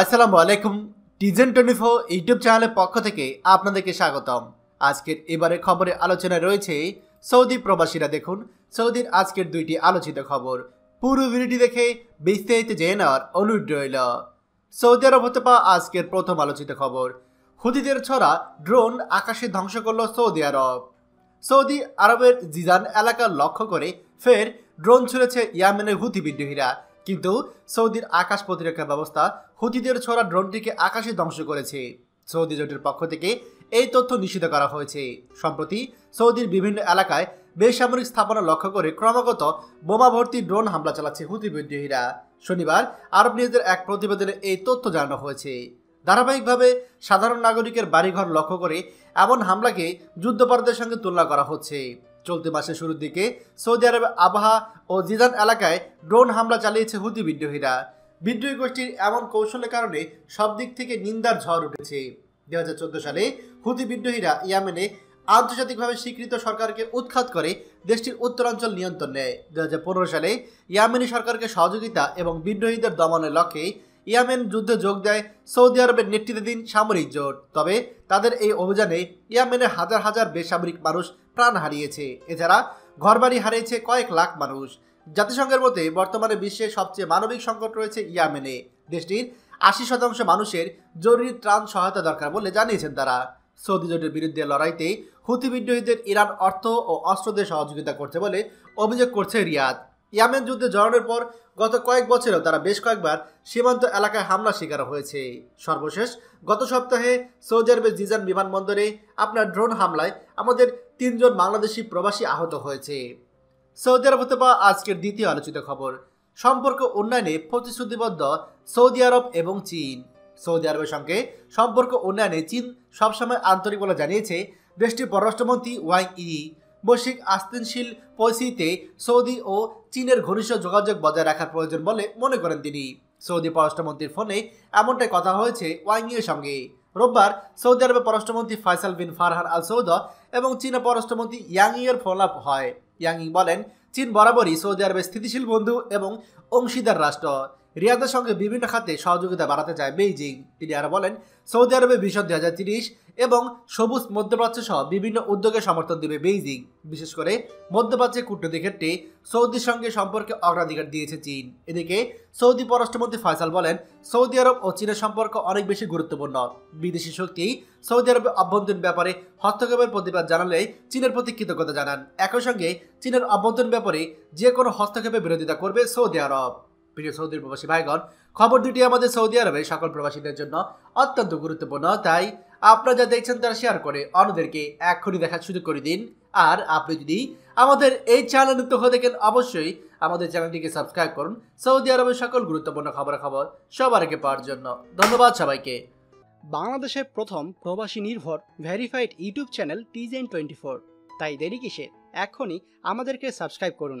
আসসালামু আলাইকুম টিজেন twenty four YouTube চ্যানেলের পক্ষ থেকে আপনাদেরকে স্বাগতম আজকের এবারে খবরে আলোচনা রয়েছে সৌদি প্রবাসীরা দেখুন সৌদির আজকের দুইটি আলোচিত খবর পুরো ভিডিওটি দেখে বিস্তারিত জেনে নেওয়ার অনুরোধ রইল সৌদি আরব হতে পাওয়া আজকের প্রথম আলোচিত খবর হুদিদের ছড়া ড্রোন আকাশে ধ্বংস করল সৌদি আরব সৌদি আরবের জিজান এলাকা লক্ষ্য করে ফের ড্রোন ছুড়েছে ইয়ামেনের হুতি বিদ্রোহীরা কিন্তু সৌদির আকাশ প্রতিরক্ষা ব্যবস্থা হুতিদের ছোড়া ড্রোনটিকে আকাশে ধ্বংস করেছে সৌদি জোটের পক্ষ থেকে এই তথ্য নিষিদ্ধ করা হয়েছে সম্প্রতি সৌদির বিভিন্ন এলাকায় বেসামরিক স্থাপনা লক্ষ্য করে ক্রমাগত বোমা ভর্তি ড্রোন হামলা চালাচ্ছে হুতি বিদ্রোহীরা শনিবার আরব নিউজের এক প্রতিবেদনে এই তথ্য জানানো হয়েছে ধারাবাহিকভাবে সাধারণ নাগরিকের বাড়িঘর লক্ষ্য করে এমন হামলাকে যুদ্ধাপরাধের সঙ্গে তুলনা করা হচ্ছে চলতি মাসের শুরুর দিকে সৌদি আরব আবহা ও জিদান এলাকায় ড্রোন হামলা চালিয়েছে হুতি বিদ্রোহীরা বিদ্রোহী গোষ্ঠীর এমন কৌশলের কারণে সব দিক থেকে নিন্দার ঝড় উঠেছে দু হাজার চোদ্দ সালে হুতি বিদ্রোহীরা ইয়ামেনে আন্তর্জাতিকভাবে স্বীকৃত সরকারকে উৎখাত করে দেশটির উত্তরাঞ্চল নিয়ন্ত্রণ নেয় দু সালে ইয়ামেনি সরকারকে সহযোগিতা এবং বিদ্রোহীদের দমনের লক্ষ্যে ইয়ামেন যুদ্ধে যোগ দেয় সৌদি আরবের নেতৃত্বাধীন সামরিক জোট তবে তাদের এই অভিযানে ইয়ামেনে হাজার হাজার বেসামরিক মানুষ প্রাণ হারিয়েছে এছাড়া ঘরবাড়ি হারিয়েছে কয়েক লাখ মানুষ জাতিসংঘের মতে বর্তমানে বিশ্বের সবচেয়ে মানবিক সংকট রয়েছে ইয়ামেনে দেশটির আশি শতাংশ মানুষের জরুরি ত্রাণ সহায়তা দরকার বলে জানিয়েছেন তারা সৌদি জোটের বিরুদ্ধে লড়াইতে হুতি বিদ্রোহীদের ইরান অর্থ ও অস্ত্র দিয়ে সহযোগিতা করছে বলে অভিযোগ করছে রিয়াদ ইয়ামেন যুদ্ধে জড়ানোর পর গত কয়েক বছরেও তারা বেশ কয়েকবার সীমান্ত এলাকায় হামলা শিকার হয়েছে সর্বশেষ গত সপ্তাহে সৌদি আরবের জিজান বিমানবন্দরে আপনার ড্রোন হামলায় আমাদের তিনজন বাংলাদেশি প্রবাসী আহত হয়েছে সৌদি আরব হতে পাওয়া আজকের দ্বিতীয় আলোচিত খবর সম্পর্ক উন্নয়নে প্রতিশ্রুতিবদ্ধ সৌদি আরব এবং চীন সৌদি আরবের সঙ্গে সম্পর্ক উন্নয়নে চীন সবসময় আন্তরিক বলে জানিয়েছে দেশটির পররাষ্ট্রমন্ত্রী ওয়াই ই বৈশ্বিক আস্তিনশীল পরিস্থিতিতে সৌদি ও চীনের ঘনিষ্ঠ যোগাযোগ বজায় রাখার প্রয়োজন বলে মনে করেন তিনি সৌদি পররাষ্ট্রমন্ত্রীর ফোনে এমনটাই কথা হয়েছে ওয়াংয়ের সঙ্গে রোববার সৌদি আরবের পররাষ্ট্রমন্ত্রী ফয়সাল বিন ফারহান আল সৌদ এবং চীনা পররাষ্ট্রমন্ত্রী ইয়াংয়ের ফলাপ হয় ইয়াং বলেন চীন বরাবরই সৌদি আরবের স্থিতিশীল বন্ধু এবং অংশীদার রাষ্ট্র রিয়াদের সঙ্গে বিভিন্ন খাতে সহযোগিতা বাড়াতে চায় বেইজিং তিনি আরও বলেন সৌদি আরবে বিশদ দুই হাজার তিরিশ এবং সবুজ মধ্যপ্রাচ্য সহ বিভিন্ন উদ্যোগে সমর্থন দেবে বেইজিং বিশেষ করে মধ্যপ্রাচ্যের কূটনৈতিক ক্ষেত্রে সৌদির সঙ্গে সম্পর্কে অগ্রাধিকার দিয়েছে চীন এদিকে সৌদি পররাষ্ট্রমন্ত্রী ফয়সাল বলেন সৌদি আরব ও চীনের সম্পর্ক অনেক বেশি গুরুত্বপূর্ণ বিদেশি শক্তি সৌদি আরবের অভ্যন্তরীণ ব্যাপারে হস্তক্ষেপের প্রতিবাদ জানালে চীনের প্রতি কৃতজ্ঞতা জানান একই সঙ্গে চীনের অভ্যন্তরীণ ব্যাপারে যে কোনো হস্তক্ষেপে বিরোধিতা করবে সৌদি আরব প্রিয় সৌদির প্রবাসী ভাইগণ খবর দুটি আমাদের সৌদি আরবের সকল প্রবাসীদের জন্য অত্যন্ত গুরুত্বপূর্ণ তাই আপনারা যা দেখছেন তারা শেয়ার করে অন্যদেরকে এক্ষুনি দেখার শুরু করে দিন আর আপনি যদি আমাদের এই চ্যানেল নতুন হয়ে দেখেন অবশ্যই আমাদের চ্যানেলটিকে সাবস্ক্রাইব করুন সৌদি আরবের সকল গুরুত্বপূর্ণ খবরাখবর সবার আগে পাওয়ার জন্য ধন্যবাদ সবাইকে বাংলাদেশের প্রথম প্রবাসী নির্ভর ভেরিফাইড ইউটিউব চ্যানেল টিজেন টোয়েন্টি ফোর তাই দেরি কিসে এখনই আমাদেরকে সাবস্ক্রাইব করুন